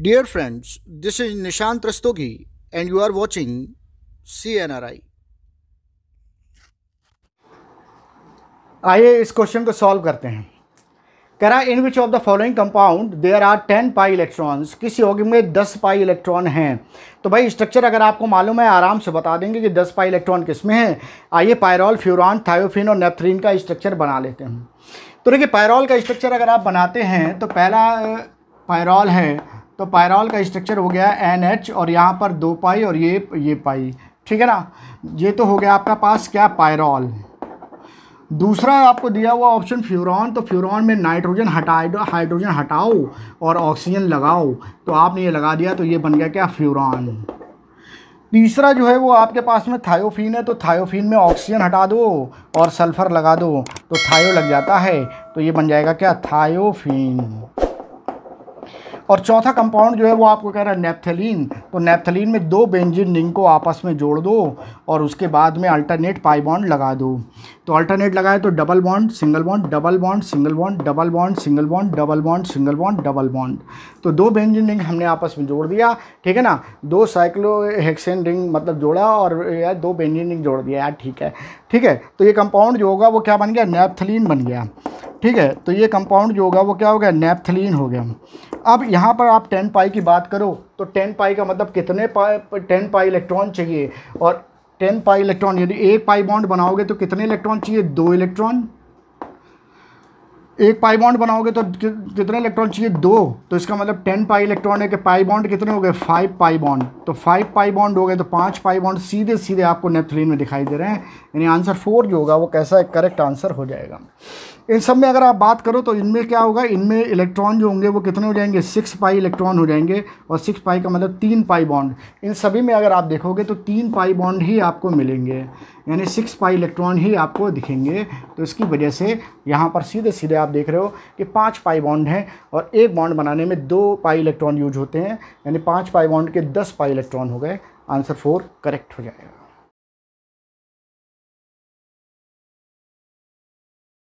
dear this is Nishant Rastogi and you are watching C N R I आइए इस question को solve करते हैं कह रहा है in which of the following compound there are ten pi electrons किसी योगिक में दस पाई इलेक्ट्रॉन हैं तो भाई स्ट्रक्चर अगर आपको मालूम है आराम से बता देंगे कि दस पाई इलेक्ट्रॉन किस में हैं आइए पायरॉल फ्यूरॉन थायोफिन और नेपथ्रीन का स्ट्रक्चर बना लेते हैं तो देखिए पायरॉल का स्ट्रक्चर अगर आप बनाते हैं तो पहला पायरॉल है तो पायरॉल का स्ट्रक्चर हो गया एन एच और यहाँ पर दो पाई और ये ये पाई ठीक है ना ये तो हो गया आपका पास क्या पायरॉल दूसरा आपको दिया हुआ ऑप्शन फ्यूरॉन तो फ्यूरॉन में नाइट्रोजन हटाए हाइड्रोजन हटाओ और ऑक्सीजन लगाओ तो आपने ये लगा दिया तो ये बन गया क्या फ्यूरॉन तीसरा जो है वो आपके पास में थायोफिन है तो थायोफिन में ऑक्सीजन हटा दो और सल्फ़र लगा दो तो थायो लग जाता है तो ये बन जाएगा क्या थायोफीन और चौथा कंपाउंड जो है वो आपको कह रहा है नेपथेलिन तो नेपथेलिन में दो बेंजिन रिंग को आपस में जोड़ दो और उसके बाद में अल्टरनेट पाई बॉन्ड लगा दो तो अल्टरनेट लगाए तो double bond single bond double bond single bond double bond single bond double bond single bond double bond तो दो बेंजिन रिंग हमने आपस में जोड़ दिया ठीक है ना दो साइक्लो हेक्सेन रिंग मतलब जोड़ा और यार दो बेंजिन रिंग जोड़ दिया यार ठीक है ठीक है तो ये कंपाउंड जो होगा वो क्या बन गया नेपथलिन बन गया ठीक है तो ये कंपाउंड जो होगा वो क्या हो गया नेपथलीन हो गया अब यहाँ पर आप टेन पाई की बात करो तो टेन पाई का मतलब कितने पाई टेन पाई इलेक्ट्रॉन चाहिए और टेन पाई इलेक्ट्रॉन यदि एक पाई बॉन्ड बनाओगे तो कितने इलेक्ट्रॉन चाहिए दो इलेक्ट्रॉन एक पाई बॉन्ड बनाओगे तो कितने इलेक्ट्रॉन चाहिए दो तो इसका मतलब टेन पाई इलेक्ट्रॉन है कि पाई बॉन्ड कितने हो गए फाइव पाई बॉन्ड तो फाइव पाई बॉन्ड हो गए तो पांच पाई बॉन्ड सीधे सीधे आपको नेपथलीन में दिखाई दे रहे हैं यानी आंसर फोर जो होगा वो कैसा करेक्ट आंसर हो जाएगा इन सब में अगर आप बात करो तो इनमें क्या होगा इनमें इलेक्ट्रॉन जो होंगे वो कितने हो जाएंगे सिक्स पाई इलेक्ट्रॉन हो जाएंगे और सिक्स पाई का मतलब तीन पाई बॉन्ड इन सभी में अगर आप देखोगे तो तीन पाई बॉन्ड ही आपको मिलेंगे यानी सिक्स पाई इलेक्ट्रॉन ही आपको दिखेंगे तो इसकी वजह से यहाँ पर सीधे सीधे आप देख रहे हो कि पांच पाई बॉन्ड हैं और एक बॉन्ड बनाने में दो पाई इलेक्ट्रॉन यूज होते हैं यानी पांच पाई बॉन्ड के दस पाई इलेक्ट्रॉन हो गए आंसर फोर करेक्ट हो जाएगा